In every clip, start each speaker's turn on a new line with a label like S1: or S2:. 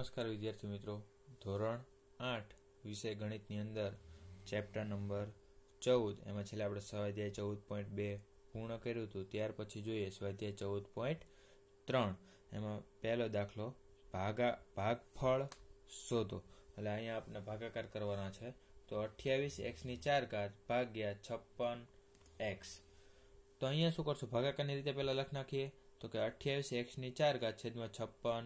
S1: નમસ્કાર વિદ્યાર્થી મિત્રો ધોરણ આઠ વિષય ગણિતની અંદર ચેપ્ટર નંબર ચૌદ એમાં છેલ્લે આપણે સ્વાધ્યાય ચૌદ પોઈન્ટ બે પૂર્ણ કર્યું હતું ત્યાર પછી જોઈએ સ્વાધ્યાય ચૌદ પોઈન્ટ ત્રણ એમાં પહેલો દાખલો ભાગા ભાગફળ શોધો એટલે અહીંયા આપણે ભાગાકાર કરવાના છે તો અઠ્યાવીસ એક્સની ચાર ઘાત ભાગ્યા છપ્પન એક્સ તો અહીંયા શું કરશું ભાગાકારની રીતે પહેલાં લખી નાખીએ તો કે અઠ્યાવીસ એક્સની ચાર ઘાત છેદમાં છપ્પન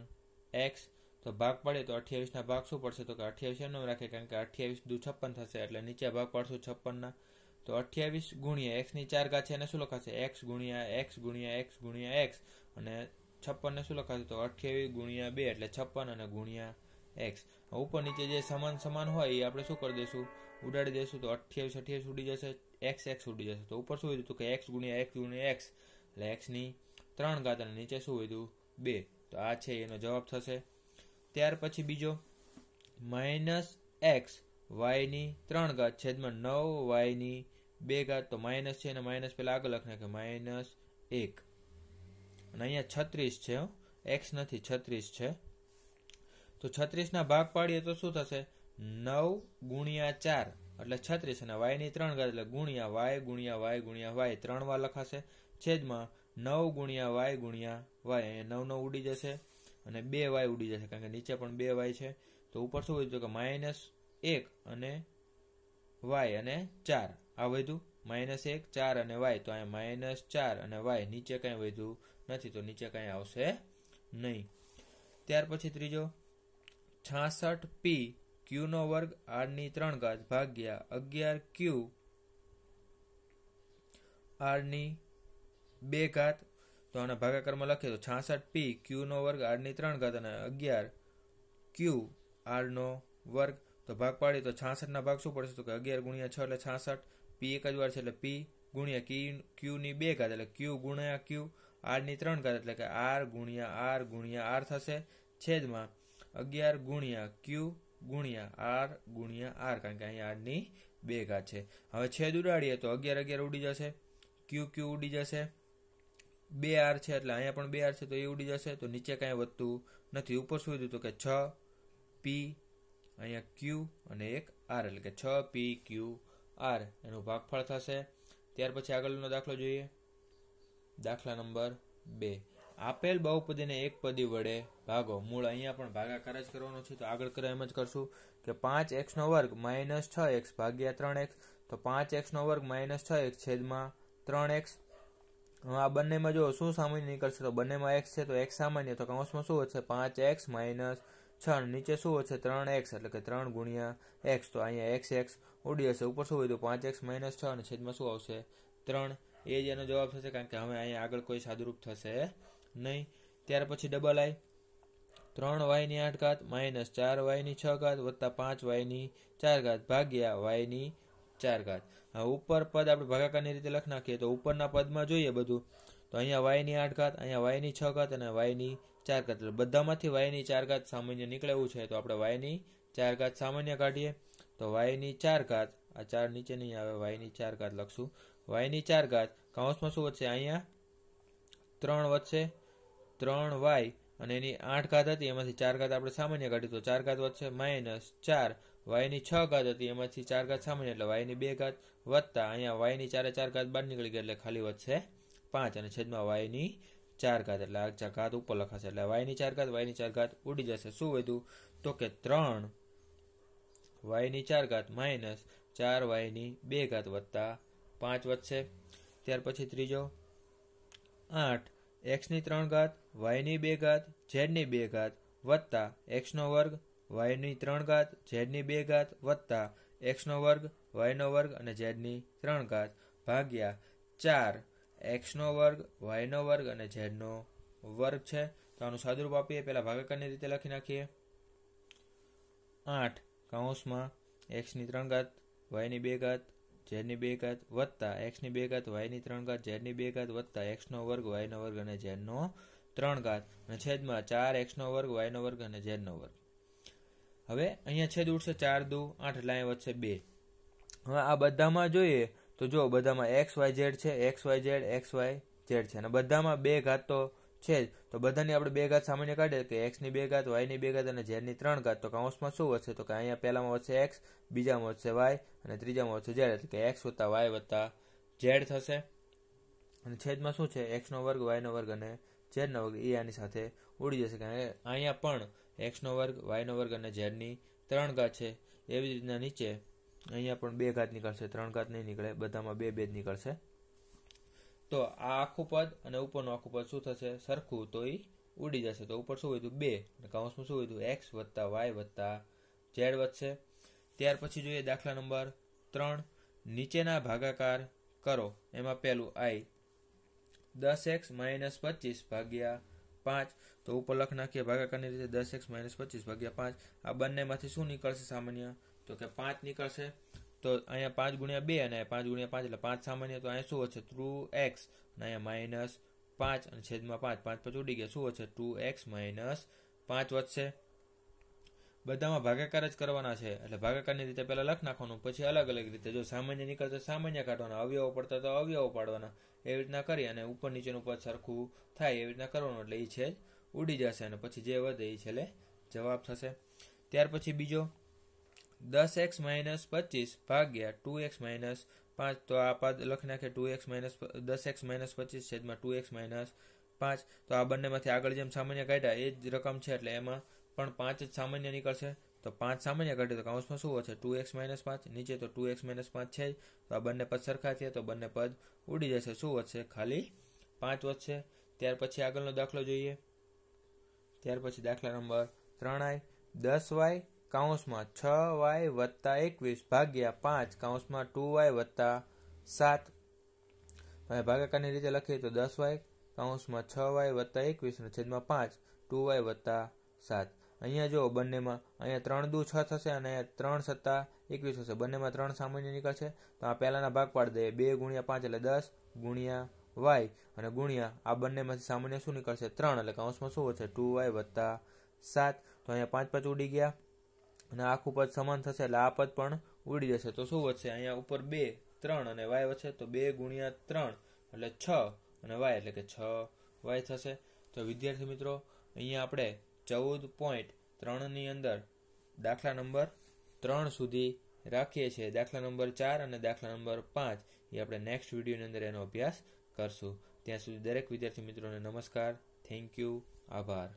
S1: એક્સ તો ભાગ પડે તો અઠ્યાવીસના ભાગ શું પડશે તો કે અઠ્યાવીસ એમ રાખે કારણ કે અઠ્યાવીસ દુ છપ્પન થશે એટલે નીચે ભાગ પડશું છપ્પનના તો અઠ્યાવીસ ગુણ્યા એક્સની ચાર ઘાત છે એને શું લખાશે એક્સ ગુણ્યા એક્સ ગુણ્યા એક્સ ગુણ્યા એક્સ અને છપ્પનને શું લખાશે તો અઠ્યાવીસ ગુણ્યા બે એટલે છપ્પન અને ગુણ્યા એક્સ ઉપર નીચે જે સમાન સમાન હોય એ આપણે શું કરી દઈશું ઉડાડી દઈશું તો અઠ્યાવીસ અઠ્યાવીસ ઉડી જશે એક્સ એક્સ ઉડી જશે તો ઉપર શું હોય કે એક્સ ગુણ્યા એક્સ ગુણ્યા એક્સ એટલે એક્સની ત્રણ ઘાત અને નીચે શું હોય બે તો આ છે એનો જવાબ થશે ત્યાર પછી બીજો માઇનસ એક્સ વાયની ત્રણ ઘાત છેદમાં નવ વાયની બે ઘાત તો માઇનસ છે અને માઇનસ પહેલાં આગળ લખના કે માઇનસ એક અને અહીંયા છત્રીસ છે એક્સ નથી છત્રીસ છે તો છત્રીસના ભાગ પાડીએ તો શું થશે નવ ગુણ્યા ચાર એટલે છત્રીસ અને વાયની ત્રણ ઘાત એટલે ગુણ્યા વાય ગુણ્યા વાય ગુણ્યા વાય ત્રણ વાર લખાશે છેદમાં નવ ગુણ્યા વાય ગુણ્યા વાય અહીંયા નવ નવ ઉડી જશે અને બે વાય ઉડી જશે કારણ કે નીચે પણ બે વાય છે તો ઉપર શું વધ્યું કે માઇનસ એક અને વાય અને ચાર આ વધ્યું માઇનસ એક ચાર અને વાય તો અહીંયા માઇનસ ચાર અને વાય નીચે કાંઈ વધ્યું નથી તો નીચે કાંઈ આવશે નહીં ત્યાર પછી ત્રીજો છાસઠ પી ક્યુનો વર્ગ આરની ત્રણ ઘાત ભાગ્યા અગિયાર ક્યુ આરની બે ઘાત તો આના ભાગાકારમાં લખીએ તો છાસઠ પી ક્યુનો વર્ગ આરની ત્રણ ઘાત અને અગિયાર ક્યુ આરનો વર્ગ તો ભાગ પાડીએ તો છાસઠના ભાગ શું પડશે તો કે અગિયાર ગુણ્યા છ એટલે છાસઠ પી એક જ વાર છે એટલે પી ગુણ્યા ક્યુ ક્યુની બે ઘાત એટલે ક્યુ ગુણ્યા ક્યુ આરની ત્રણ ઘાત એટલે કે આર ગુણ્યા આર ગુણ્યા આર થશે છેદમાં અગિયાર ગુણ્યા ક્યુ ગુણ્યા આર ગુણ્યા આર કારણ કે અહીંયા આરની બે ઘાત છે હવે છેદ ઉડાડીએ તો અગિયાર અગિયાર ઉડી જશે ક્યુ ક્યુ ઉડી જશે બે આર છે એટલે અહીંયા પણ બે આર છે તો એ ઉડી જશે તો નીચે કાંઈ વધતું નથી ઉપર શું હતું તો કે છ પી અહીંયા ક્યુ અને એક આર એટલે કે છ પી ક્યુ આર એનું ભાગફળ થશે ત્યાર પછી આગળનો દાખલો જોઈએ દાખલા નંબર બે આપેલ બહુપદીને એક પદી વડે ભાગો મૂળ અહીંયા પણ ભાગાકાર જ કરવાનો છે તો આગળ કરે એમ જ કરશું કે પાંચ એક્સનો વર્ગ માઇનસ છ એક્સ ભાગ્યા ત્રણ એક્સ તો પાંચ એક્સનો વર્ગ માઇનસ છ એક્સ છેદમાં ત્રણ એક્સ આ બંનેમાં જો શું સામાન્ય નીકળશે તો બંનેમાં એક્સ છે તો એક્સ સામાન્ય તો કૌંસમાં શું હશે પાંચ એક્સ માઇનસ છ નીચે શું હશે ત્રણ એક્સ એટલે કે ત્રણ ગુણ્યા એક્સ તો અહીંયા એક્સ એક્સ ઉડી હશે ઉપર શું હોય તો પાંચ એક્સ માઇનસ છ અને છેદમાં શું આવશે ત્રણ એ જ એનો જવાબ થશે કારણ કે હવે અહીંયા આગળ કોઈ સાદુરૂપ થશે નહીં ત્યાર પછી ડબલ આઈ ત્રણ વાયની આઠ ઘાત માઇનસ ચાર વાયની છ ઘાત વત્તા પાંચ વાયની ચાર ઘાત ભાગ્યા વાયની ચાર ઘાત ઉપર પદ આપણે ભાગાકારની રીતે લખ નાખીએ તો ઉપરના પદમાં જોઈએ બધું તો અહીંયા વાયની આઠ ઘાત અહીંયા વાયની છ ઘાત અને વાયની ચાર ઘાત એટલે બધામાંથી વાયની ચાર ઘાત સામાન્ય નીકળે એવું છે તો આપણે વાયની ચાર ઘાત સામાન્ય કાઢીએ તો વાયની ચાર ઘાત આ ચાર નીચે નહીં આવે વાયની ચાર ઘાત લખશું વાયની ચાર ઘાત કૌંસમાં શું વધશે અહીંયા ત્રણ વધશે ત્રણ વાય અને એની આઠ ઘાત હતી એમાંથી ચાર ઘાત આપણે સામાન્ય કાઢી તો ચાર ઘાત વધશે માઇનસ ચાર વાયની છ ઘાત હતી એમાંથી ચાર ઘાત સામાન્ય એટલે વાયની બે ઘાત વધતા અહીંયા વાયની ચારે ચાર ઘાત બહાર નીકળી ગઈ એટલે ખાલી વધશે પાંચ અને છેદમાં વાયની ચાર ઘાત એટલે આ ઘાત ઉપર લખાશે એટલે વાયની ચાર ઘાત વાયની ચાર ઘાત ઉડી જશે શું વધ્યું તો કે ત્રણ વાયની ચાર ઘાત માઇનસ ચાર વાયની બે ઘાત વધતા પાંચ વધશે ત્યાર પછી ત્રીજો આઠ એક્સની ત્રણ ઘાત વાયની બે ઘાત ઝેડની બે ઘાત વત્તા એક્સનો વર્ગ વાયની ત્રણ ઘાત ઝેડની બે ઘાત વત્તા એક્સનો વર્ગ વાયનો વર્ગ અને ઝેડની ત્રણ ઘાત ભાગ્યા ચાર એક્સનો વર્ગ વાયનો વર્ગ અને ઝેડનો વર્ગ છે તો આનું સાદુરૂપ આપીએ પહેલાં ભાગાકારની રીતે લખી નાખીએ આઠ કૌંસમાં એક્સની ત્રણ ઘાત વાયની બે ઘાત ઝેડની બે ઘાત વત્તા એક્સની બે ઘાત વાયની ત્રણ ઘાત ઝેડની બે ઘાત વત્તા એક્સનો વર્ગ વાયનો વર્ગ અને ઝેડનો ત્રણ ઘાત અને છેદમાં ચાર એક્સનો વર્ગ વાયનો વર્ગ અને ઝેડનો વર્ગ હવે અહીંયા છેદ ઉડશે ચાર દુ આઠ લાઈન અહીંયા વધશે બે હવે આ બધામાં જોઈએ તો જો બધામાં એક્સ વાય ઝેડ છે X Y Z X Y Z છે અને બધામાં બે ઘાત તો છે જ તો બધાની આપણે બે ઘાત સામાન્ય કાઢીએ કે એક્સની બે ઘાત વાયની બે ઘાત અને ઝેડની ત્રણ ઘાત તો કાઉન્સમાં શું વધશે તો કે અહીંયા પહેલામાં વધશે એક્સ બીજામાં વધશે વાય અને ત્રીજામાં વધશે ઝેડ એટલે કે એક્સ વત્તા વાય વત્તા ઝેડ થશે અને છેદમાં શું છે એક્સનો વર્ગ વાયનો વર્ગ અને ઝેડનો વર્ગ એ આની સાથે ઉડી જશે કારણ કે અહીંયા પણ એક્સનો વર્ગ વાયનો વર્ગ અને ઝેડની ત્રણ ઘાત છે એવી જ રીતના નીચે અહીંયા પણ બે ઘાત નીકળશે ત્રણ ઘાત નહીં નીકળે બધામાં બે બે જ નીકળશે તો આ આખું પદ અને ઉપરનું આખું પદ શું થશે સરખું તો એ ઉડી જશે તો ઉપર શું વધ્યું બે અને કાઉન્સમાં શું વધ્યું એક્સ વત્તા વાય વધતા ઝેડ વધશે ત્યાર પછી જોઈએ દાખલા નંબર ત્રણ નીચેના ભાગાકાર કરો એમાં પહેલું આઈ દસ એક્સ માઇનસ પચીસ ભાગ્યા પાંચ તો ઉપર લખ નાખીએ ભાગાકારની રીતે દસ એક્સ માઇનસ પચીસ ભાગ્યા પાંચ આ બંનેમાંથી શું નીકળશે સામાન્ય તો કે પાંચ નીકળશે તો અહીંયા પાંચ ગુણ્યા બે અને પાંચ ગુણ્યા પાંચ એટલે પાંચ સામાન્ય તો અહીંયા શું હશે થ્રુ એક્સ અને અહીંયા માઇનસ પાંચ અને છેદમાં પાંચ પાંચ પછી ઉડી ગયા શું હશે ટુ એક્સ માઇનસ પાંચ વધશે બધામાં ભાગાકાર જ કરવાના છે એટલે ભાગાકારની રીતે પહેલાં લખ નાખવાનું પછી અલગ અલગ રીતે જો સામાન્ય નીકળતો સામાન્ય કાઢવાના અવયવો પડતા તો અવયવો પાડવાના એવી રીતના કરી અને ઉપર નીચેનું પદ સરખું થાય એવી રીતના કરવાનું એટલે એ છે ઉડી જશે અને પછી જે વધે એ છેલ્લે જવાબ થશે ત્યાર પછી બીજો દસ એક્સ માઇનસ પચીસ ભાગ્યા ટુ એક્સ માઇનસ પાંચ તો આ પદ લખી નાખે ટુ એક્સ માઇનસ દસ એક્સ માઇનસ પચીસ છેદમાં ટુ એક્સ માઇનસ પાંચ તો આ બંનેમાંથી આગળ જેમ સામાન્ય કાઢ્યા એ જ રકમ છે એટલે એમાં પણ પાંચ જ સામાન્ય નીકળશે તો પાંચ સામાન્ય કાઢીએ તો કાઉન્સમાં શું હશે ટુ એક્સ માઇનસ પાંચ નીચે તો ટુ એક્સ માઇનસ પાંચ છે જ તો આ બંને પદ સરખા છે તો બંને પદ ઉડી જશે શું વધશે ખાલી પાંચ વધશે ત્યાર પછી આગળનો દાખલો જોઈએ ત્યાર પછી દાખલા નંબર ત્રણ આય દસ વાય કાઉન્સમાં છ વાય વત્તા એકવીસ ભાગ્યા પાંચ કાઉન્સમાં ટુ વાય વત્તા સાત ભાગાકારની રીતે લખીએ તો દસ વાય કાઉન્સમાં છ વાય વત્તા એકવીસ છેદમાં પાંચ ટુ વાય વત્તા સાત અહીંયા જો બંનેમાં અહીંયા ત્રણ દુ છ થશે અને અહીંયા ત્રણ સત્તા એકવીસ થશે બંનેમાં ત્રણ સામાન્ય નીકળશે તો આ પહેલાંના ભાગ પાડી દઈએ બે ગુણ્યા પાંચ એટલે દસ ગુણ્યા વાય અને ગુણ્યા આ બંનેમાંથી સામાન્ય શું નીકળશે ત્રણ એટલે કૌંસમાં શું હશે ટુ વાય વત્તા સાત તો અહીંયા પાંચ પાંચ ઉડી ગયા અને આખું પદ સમાન થશે એટલે આ પદ પણ ઉડી જશે તો શું વધશે અહીંયા ઉપર બે ત્રણ અને વાય વચ્ચે તો બે ગુણ્યા ત્રણ એટલે છ અને વાય એટલે કે છ વાય થશે તો વિદ્યાર્થી મિત્રો અહીંયા આપણે ચૌદ પોઈન્ટ ત્રણની અંદર દાખલા નંબર ત્રણ સુધી રાખીએ છીએ દાખલા નંબર ચાર અને દાખલા નંબર પાંચ એ આપણે નેક્સ્ટ વિડીયોની અંદર એનો અભ્યાસ કરશું ત્યાં સુધી દરેક વિદ્યાર્થી મિત્રોને નમસ્કાર થેન્ક યુ આભાર